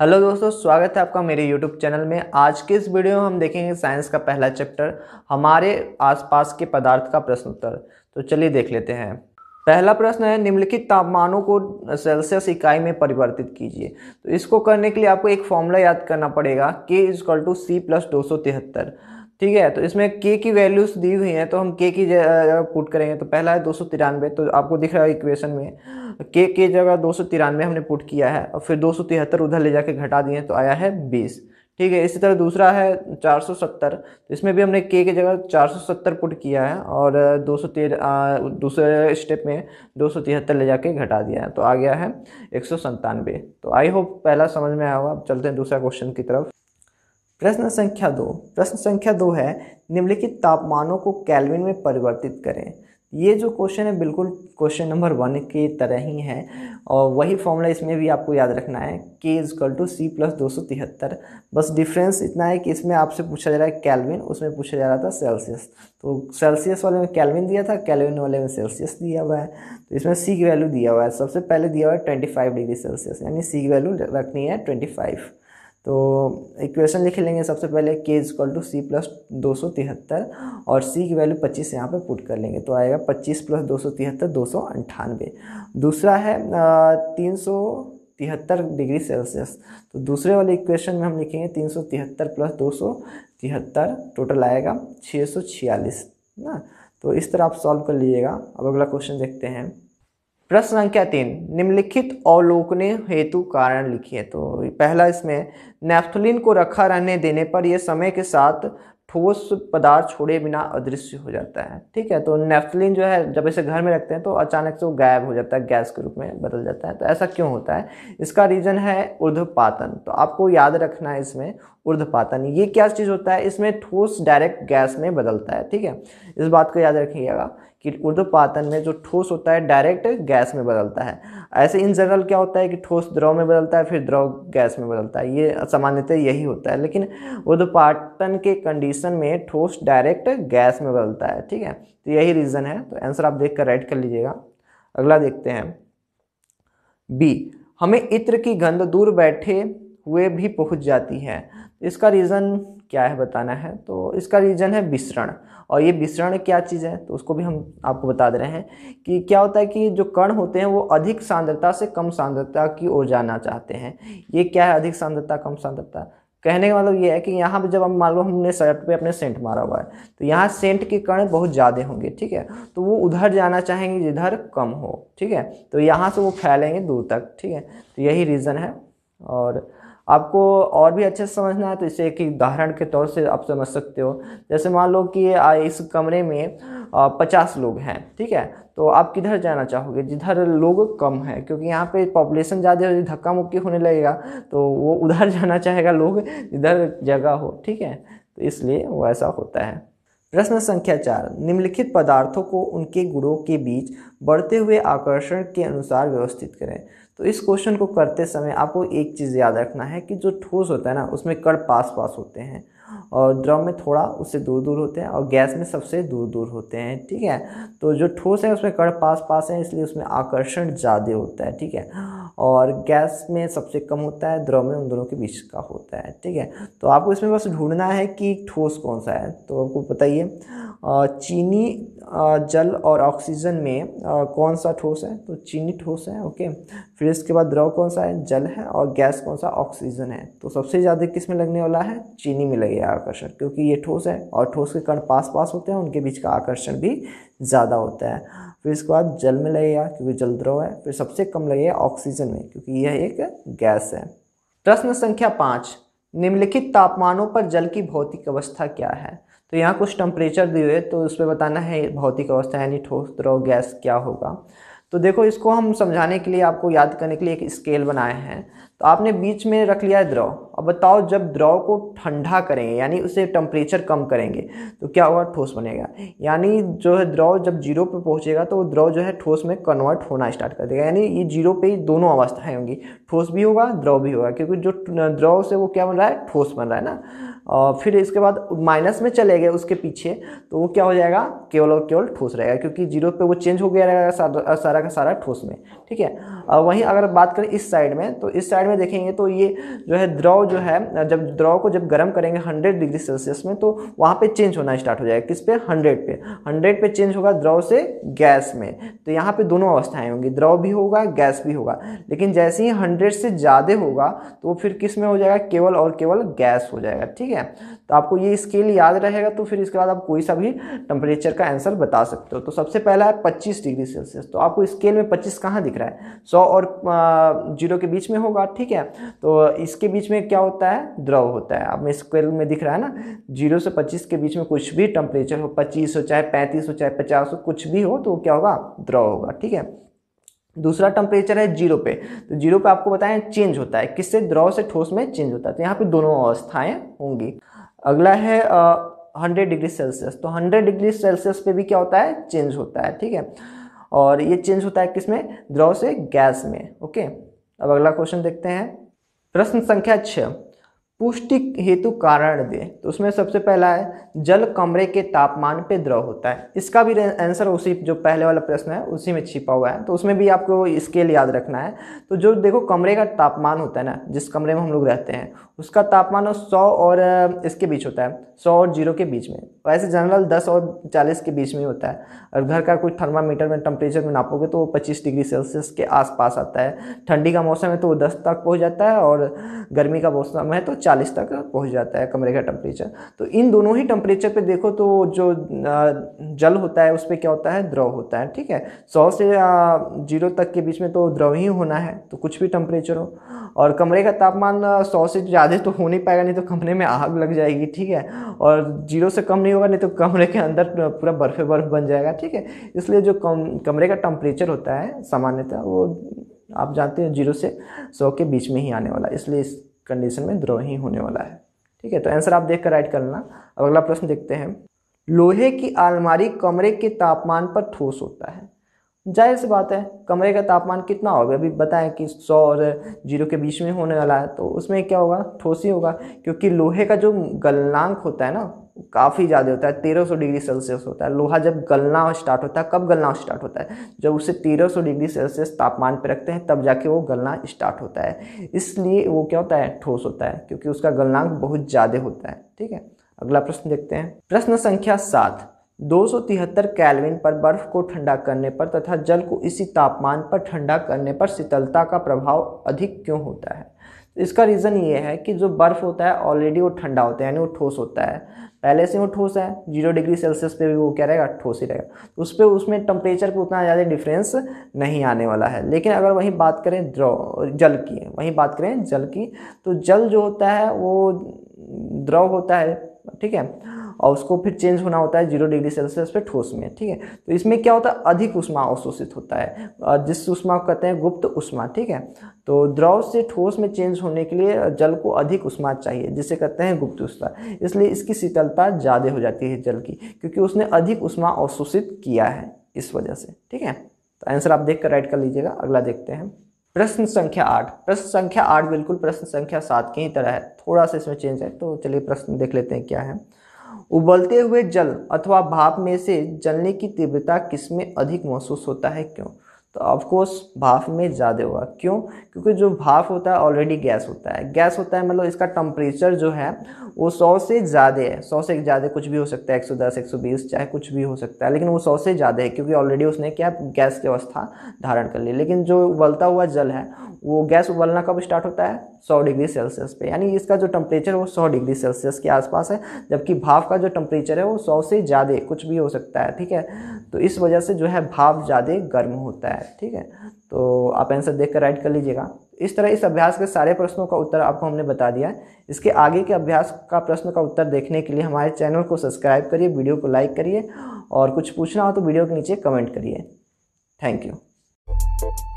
hello दोस्तों स्वागत है आपका मेरे यूट्यूब चैनल में आज के इस वीडियो में हम देखेंगे साइंस का पहला चैप्टर हमारे आसपास के पदार्थ का प्रश्न उत्तर तो चलिए देख लेते हैं पहला प्रश्न है निम्नलिखित तापमानों को सेल्सियस इकाई में परिवर्तित कीजिए तो इसको करने के लिए आपको एक फॉर्मूला याद करना पड़ेगा के इजकल टू सी प्लस दो सौ तिहत्तर ठीक है तो इसमें के की वैल्यूज दी हुई हैं तो हम के की पुट करेंगे तो पहला है दो सौ तिरानवे तो आपको दिख रहा है इक्वेशन में के के जगह दो सौ तिरानवे हमने पुट किया है और फिर दो सौ तिहत्तर उधर ले जाके घटा दिए तो आया है बीस ठीक है इसी तरह दूसरा है चार सौ सत्तर तो इसमें भी हमने के की जगह चार सौ सत्तर पुट किया है और दो सौ दूसरे स्टेप में दो सौ तिहत्तर ले जाके घटा दिया है तो आ गया है एक सौ तो आई होप पहला समझ में आया होगा अब चलते हैं दूसरा क्वेश्चन की तरफ प्रश्न संख्या दो प्रश्न संख्या दो है निम्नलिखित तापमानों को कैलविन में परिवर्तित करें ये जो क्वेश्चन है बिल्कुल क्वेश्चन नंबर वन के तरह ही है और वही फॉर्मूला इसमें भी आपको याद रखना है के इजकल टू सी प्लस दो सौ तिहत्तर बस डिफरेंस इतना है कि इसमें आपसे पूछा जा रहा है कैलविन उसमें पूछा जा रहा था सेल्सियस तो सेल्सियस वाले में कैलविन दिया था कैलविन वाले में सेल्सियस दिया हुआ है तो इसमें सी की वैल्यू दिया हुआ है सबसे पहले दिया हुआ है ट्वेंटी फाइव डिग्री सेल्सियस यानी सी की वैल्यू रखनी है ट्वेंटी फाइव तो इक्वेशन लिख लेंगे सबसे पहले K is equal to C plus दो सौ तिहत्तर और सी की वैल्यू पच्चीस यहाँ पे पुट कर लेंगे तो आएगा पच्चीस प्लस दो सौ तिहत्तर दो सौ अंठानवे दूसरा है तीन सौ तिहत्तर डिग्री सेल्सियस तो दूसरे वाले इक्वेशन में हम लिखेंगे तीन सौ तिहत्तर प्लस दो सौ तिहत्तर टोटल आएगा छः सौ छियालीस ना तो इस तरह आप सॉल्व कर लीजिएगा अब अगला क्वेश्चन देखते हैं प्रश्न संख्या तीन निम्नलिखित अवलोकने हेतु कारण लिखिए तो पहला इसमें नेफ्थलिन को रखा रहने देने पर यह समय के साथ ठोस पदार्थ छोड़े बिना अदृश्य हो जाता है ठीक है तो नेफ्थलिन जो है जब इसे घर में रखते हैं तो अचानक से वो गायब हो जाता है गैस के रूप में बदल जाता है तो ऐसा क्यों होता है इसका रीज़न है ऊर्ध्वपातन तो आपको याद रखना है इसमें ऊर्ध्वपातन ये क्या चीज़ होता है इसमें ठोस डायरेक्ट गैस में बदलता है ठीक है इस बात को याद रखिएगा कि ऊर्ध्वपातन में जो ठोस होता है डायरेक्ट गैस में बदलता है ऐसे इन जनरल क्या होता है कि ठोस द्रव में बदलता है फिर द्रव गैस में बदलता है ये सामान्यतः यही होता है लेकिन ऊर्ध्वपातन के कंडीशन कंडीशन में ठोस डायरेक्ट गैस में बदलता है ठीक है तो यही रीज़न है तो आंसर आप देखकर राइट कर लीजिएगा अगला देखते हैं बी हमें इत्र की गंध दूर बैठे हुए भी पहुंच जाती है इसका रीज़न क्या है बताना है तो इसका रीज़न है विसरण और ये विसरण क्या चीज़ है तो उसको भी हम आपको बता दे रहे हैं कि क्या होता है कि जो कण होते हैं वो अधिक सांद्रता से कम सांद्रता की ओर जाना चाहते हैं ये क्या है अधिक सांद्रता कम सांद्रता कहने का मतलब ये है कि यहाँ पर जब हम मान लो हमने सर्ट पे अपने सेंट मारा हुआ है तो यहाँ सेंट के कण बहुत ज़्यादा होंगे ठीक है तो वो उधर जाना चाहेंगे जिधर कम हो ठीक है तो यहाँ से वो फैलेंगे दूर तक ठीक है तो यही रीज़न है और आपको और भी अच्छे से समझना है तो इसे एक उदाहरण के तौर से आप समझ सकते हो जैसे मान लो कि इस कमरे में पचास लोग हैं ठीक है तो आप किधर जाना चाहोगे जिधर लोग कम है क्योंकि यहाँ पे पॉपुलेशन ज़्यादा हो धक्का मुक्की होने लगेगा तो वो उधर जाना चाहेगा लोग जिधर जगह हो ठीक है तो इसलिए वो ऐसा होता है प्रश्न संख्या चार निम्नलिखित पदार्थों को उनके गुणों के बीच बढ़ते हुए आकर्षण के अनुसार व्यवस्थित करें तो इस क्वेश्चन को करते समय आपको एक चीज़ याद रखना है कि जो ठोस होता है ना उसमें कड़ पास पास होते हैं और द्रव में थोड़ा उससे दूर दूर होते हैं और गैस में सबसे दूर दूर होते हैं ठीक है तो जो ठोस है उसमें कड़ पास पास है इसलिए उसमें आकर्षण ज़्यादा होता है ठीक है और गैस में सबसे कम होता है द्रव में उन दोनों के बीच का होता है ठीक है तो आपको इसमें बस ढूंढना है कि ठोस कौन सा है तो आपको बताइए चीनी जल और ऑक्सीजन में कौन सा ठोस है तो चीनी ठोस है ओके फिर इसके बाद द्रव कौन सा है जल है और गैस कौन सा ऑक्सीजन है तो सबसे ज़्यादा किस में लगने वाला है चीनी में लगेगा आकर्षण क्योंकि ये ठोस है और ठोस के कण पास पास होते हैं उनके बीच का आकर्षण भी ज़्यादा होता है फिर इसके बाद जल में लगेगा क्योंकि जल द्रव है फिर सबसे कम लगेगा ऑक्सीजन में क्योंकि यह एक गैस है प्रश्न संख्या पाँच निम्नलिखित तापमानों पर जल की भौतिक अवस्था क्या है तो यहाँ कुछ टम्परेचर दिए हुए तो उसमें बताना है भौतिक अवस्था यानी ठोस द्रव गैस क्या होगा तो देखो इसको हम समझाने के लिए आपको याद करने के लिए एक स्केल बनाए हैं तो आपने बीच में रख लिया है द्रव अब बताओ जब द्रव को ठंडा करेंगे यानी उसे टेम्परेचर कम करेंगे तो क्या होगा ठोस बनेगा यानी जो है द्रव जब जीरो पर पहुंचेगा तो वो द्रव जो है ठोस में कन्वर्ट होना स्टार्ट कर देगा यानी ये जीरो पे ही दोनों अवस्थाएं होंगी ठोस भी होगा द्रव भी होगा क्योंकि जो द्रव से वो क्या बन रहा है ठोस बन रहा है ना और फिर इसके बाद माइनस में चले गए उसके पीछे तो वो क्या हो जाएगा केवल और केवल ठोस रहेगा क्योंकि जीरो पे वो चेंज हो गया रहेगा सारा, सारा का सारा ठोस में ठीक है और वहीं अगर बात करें इस साइड में तो इस साइड में देखेंगे तो ये जो है द्रव जो है जब द्रव को जब गर्म करेंगे हंड्रेड डिग्री सेल्सियस में तो वहाँ पर चेंज होना स्टार्ट हो जाएगा किस पे हंड्रेड पे हंड्रेड पे चेंज होगा द्रव से गैस में तो यहाँ पर दोनों अवस्थाएँ होंगी द्रव भी होगा गैस भी होगा लेकिन जैसे ही हंड्रेड से ज़्यादा होगा तो फिर किस में हो जाएगा केवल और केवल गैस हो जाएगा ठीक है है तो आपको ये स्केल याद रहेगा तो फिर इसके बाद आप कोई सा भी टेम्परेचर का आंसर बता सकते हो तो सबसे पहला है पच्चीस डिग्री सेल्सियस तो आपको स्केल में पच्चीस कहाँ दिख रहा है सौ और जीरो के बीच में होगा ठीक है तो इसके बीच में क्या होता है द्रव होता है आप स्केल में दिख रहा है ना जीरो से पच्चीस के बीच में कुछ भी टेम्परेचर हो पच्चीस हो चाहे पैंतीस हो चाहे पचास हो कुछ भी हो तो क्या होगा द्रव होगा ठीक है दूसरा टेम्परेचर है जीरो पे तो जीरो पे आपको बताएं चेंज होता है किससे द्रव से ठोस में चेंज होता है तो यहाँ पे दोनों अवस्थाएं होंगी अगला है हंड्रेड डिग्री सेल्सियस तो हंड्रेड डिग्री सेल्सियस पे भी क्या होता है चेंज होता है ठीक है और ये चेंज होता है किस में द्रव से गैस में ओके अब अगला क्वेश्चन देखते हैं प्रश्न संख्या छः पुष्टि हेतु कारण दे तो उसमें सबसे पहला है जल कमरे के तापमान पे द्रव होता है इसका भी आंसर उसी जो पहले वाला प्रश्न है उसी में छिपा हुआ है तो उसमें भी आपको स्केल याद रखना है तो जो देखो कमरे का तापमान होता है ना जिस कमरे में हम लोग रहते हैं उसका तापमान सौ और इसके बीच होता है सौ और जीरो के बीच में वैसे तो जनरल दस और चालीस के बीच में होता है और घर का कुछ थर्मामीटर में टेम्परेचर में नापोगे तो वो पच्चीस डिग्री सेल्सियस के आसपास आता है ठंडी का मौसम है तो वो दस तक पहुँच जाता है और गर्मी का मौसम है तो चालीस तक पहुंच जाता है कमरे का टेम्परेचर तो इन दोनों ही टेम्परेचर पे देखो तो जो जल होता है उस पर क्या होता है द्रव होता है ठीक है सौ से जीरो तक के बीच में तो द्रव ही होना है तो कुछ भी टेम्परेचर हो और कमरे का तापमान सौ से ज़्यादा तो हो नहीं पाएगा नहीं तो कमरे में आग लग जाएगी ठीक है और जीरो से कम नहीं होगा नहीं तो कमरे के अंदर पूरा बर्फे बर्फ बन जाएगा ठीक है इसलिए जो कम कमरे का टेम्परेचर होता है सामान्यतः वो आप जानते हैं जीरो से सौ के बीच में ही आने वाला इसलिए इस कंडीशन में द्रोही होने वाला है ठीक है तो आंसर आप देख कर राइट कर लेना अब अगला प्रश्न देखते हैं लोहे की आलमारी कमरे के तापमान पर ठोस होता है जाहिर सी बात है कमरे का तापमान कितना होगा अभी बताएं कि सौ और जीरो के बीच में होने वाला है तो उसमें क्या होगा ठोस ही होगा क्योंकि लोहे का जो गलनांक होता है ना काफ़ी ज़्यादा होता है 1300 डिग्री सेल्सियस होता है लोहा जब गलना स्टार्ट होता है कब गलना स्टार्ट होता है जब उसे 1300 डिग्री सेल्सियस तापमान पर रखते हैं तब जाके वो गलना स्टार्ट होता है इसलिए वो क्या होता है ठोस होता है क्योंकि उसका गलनांक बहुत ज़्यादा होता है ठीक है अगला प्रश्न देखते हैं प्रश्न संख्या सात दो कैलविन पर बर्फ को ठंडा करने पर तथा जल को इसी तापमान पर ठंडा करने पर शीतलता का प्रभाव अधिक क्यों होता है इसका रीज़न ये है कि जो बर्फ़ होता है ऑलरेडी वो ठंडा होता है यानी वो ठोस होता है पहले से वो ठोस है जीरो डिग्री सेल्सियस पे भी वो क्या रहेगा ठोस ही रहेगा उस पर उसमें टेम्परेचर पर उतना ज़्यादा डिफरेंस नहीं आने वाला है लेकिन अगर वहीं बात करें जल की वहीं बात करें जल की तो जल जो होता है वो द्रव होता है ठीक है और उसको फिर चेंज होना होता है जीरो डिग्री सेल्सियस पे ठोस में ठीक है तो इसमें क्या होता है अधिक उष्मा अवशोषित होता है जिस उष्मा को कहते हैं गुप्त उष्मा ठीक है तो द्रव से ठोस में चेंज होने के लिए जल को अधिक उष्मा चाहिए जिसे कहते हैं गुप्त उष्मा इसलिए इसकी शीतलता ज़्यादा हो जाती है जल की क्योंकि उसने अधिक उष्मा अवशोषित किया है इस वजह से ठीक है तो आंसर आप देख कर राइट कर लीजिएगा अगला देखते हैं प्रश्न संख्या आठ प्रश्न संख्या आठ बिल्कुल प्रश्न संख्या सात की ही तरह है थोड़ा सा इसमें चेंज है तो चलिए प्रश्न देख लेते हैं क्या है उबलते हुए जल अथवा भाप में से जलने की तीव्रता किसमें अधिक महसूस होता है क्यों तो ऑफकोर्स भाप में ज़्यादा होगा क्यों क्योंकि जो भाप होता है ऑलरेडी गैस होता है गैस होता है मतलब इसका टम्परेचर जो है वो सौ से ज़्यादा है सौ से ज़्यादा कुछ भी हो सकता है एक सौ दस एक सौ बीस चाहे कुछ भी हो सकता है लेकिन वो सौ से ज़्यादा है क्योंकि ऑलरेडी उसने क्या गैस की अवस्था धारण कर ली लेकिन जो उबलता हुआ जल है वो गैस उबलना कब स्टार्ट होता है 100 डिग्री सेल्सियस पे यानी इसका जो टेम्परेचर है वो 100 डिग्री सेल्सियस के आसपास है जबकि भाप का जो टेम्परेचर है वो 100 से ज़्यादा कुछ भी हो सकता है ठीक है तो इस वजह से जो है भाप ज़्यादा गर्म होता है ठीक है तो आप आंसर देख कर राइट कर लीजिएगा इस तरह इस अभ्यास के सारे प्रश्नों का उत्तर आपको हमने बता दिया है इसके आगे के अभ्यास का प्रश्न का उत्तर देखने के लिए हमारे चैनल को सब्सक्राइब करिए वीडियो को लाइक करिए और कुछ पूछना हो तो वीडियो के नीचे कमेंट करिए थैंक यू